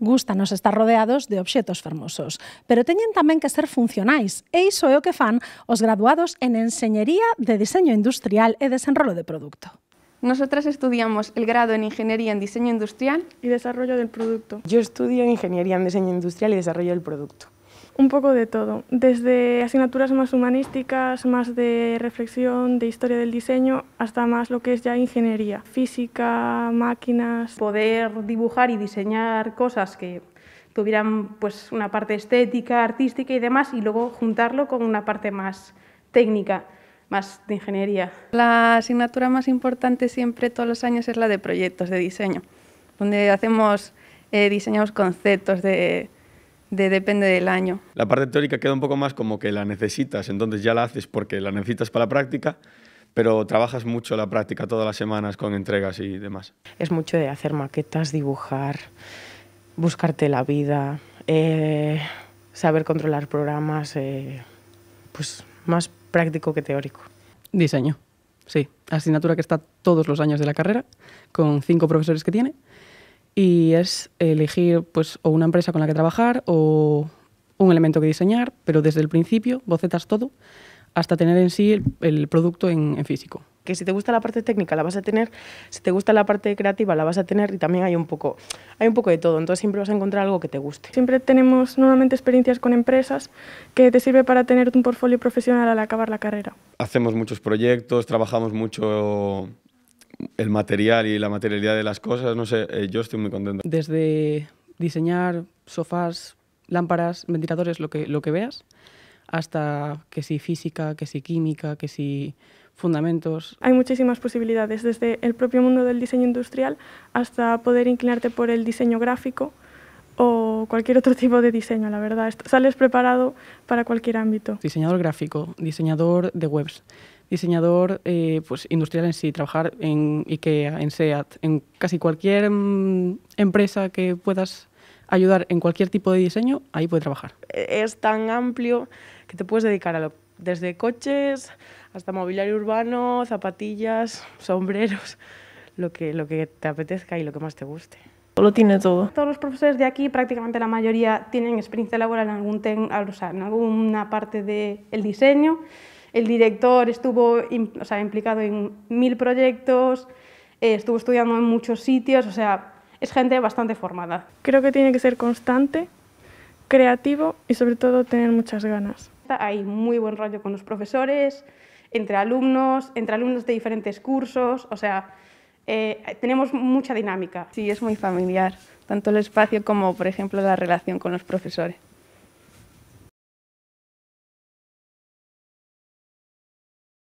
Gústanos estar rodeados de obxetos fermosos, pero teñen tamén que ser funcionais, e iso é o que fan os graduados en Enseñería de Diseño Industrial e Desenrolo de Producto. Nosotras estudiamos el grado en Ingeniería en Diseño Industrial y Desarrollo del Producto. Yo estudio Ingeniería en Diseño Industrial y Desarrollo del Producto. un poco de todo, desde asignaturas más humanísticas, más de reflexión, de historia del diseño, hasta más lo que es ya ingeniería, física, máquinas. Poder dibujar y diseñar cosas que tuvieran pues una parte estética, artística y demás, y luego juntarlo con una parte más técnica, más de ingeniería. La asignatura más importante siempre todos los años es la de proyectos de diseño, donde hacemos, eh, diseñamos conceptos de depende del año. La parte teórica queda un poco más como que la necesitas, entonces ya la haces porque la necesitas para la práctica, pero trabajas mucho la práctica todas las semanas con entregas y demás. Es mucho de hacer maquetas, dibujar, buscarte la vida, eh, saber controlar programas, eh, pues más práctico que teórico. Diseño, sí, asignatura que está todos los años de la carrera, con cinco profesores que tiene y es elegir pues, o una empresa con la que trabajar o un elemento que diseñar, pero desde el principio bocetas todo hasta tener en sí el, producto en, físico. Que si te gusta la parte técnica la vas a tener, si te gusta la parte creativa la vas a tener y también hay un poco, hay un poco de todo, entonces siempre vas a encontrar algo que te guste. Siempre tenemos nuevamente experiencias con empresas que te sirve para tener un portfolio profesional al acabar la carrera. Hacemos muchos proyectos, trabajamos mucho el material y la materialidad de las cosas, no sé, eh, yo estoy muy contento. Desde diseñar sofás, lámparas, ventiladores, lo que, lo que veas, hasta que si física, que si química, que si fundamentos. Hay muchísimas posibilidades, desde el propio mundo del diseño industrial hasta poder inclinarte por el diseño gráfico o cualquier otro tipo de diseño, la verdad. Sales preparado para cualquier ámbito. Diseñador gráfico, diseñador de webs, diseñador eh, pues, industrial en sí, trabajar en IKEA, en SEAT, en casi cualquier mm, empresa que puedas ayudar en cualquier tipo de diseño, ahí puede trabajar. E-, es tan amplio que te puedes dedicar a lo desde coches hasta mobiliario urbano, zapatillas, sombreros, lo que, lo que te apetezca y lo que más te guste. Lo tiene todo. Todos los profesores de aquí, prácticamente la mayoría, tienen experiencia laboral en, algún alguna parte del el diseño. El director estuvo o sea, implicado en mil proyectos, eh, estuvo estudiando en muchos sitios, o sea, es gente bastante formada. Creo que tiene que ser constante, creativo y sobre todo tener muchas ganas. Hay muy buen rollo con los profesores, entre alumnos, entre alumnos de diferentes cursos, o sea, eh, tenemos mucha dinámica. Sí, es muy familiar, tanto el espacio como, por ejemplo, la relación con los profesores.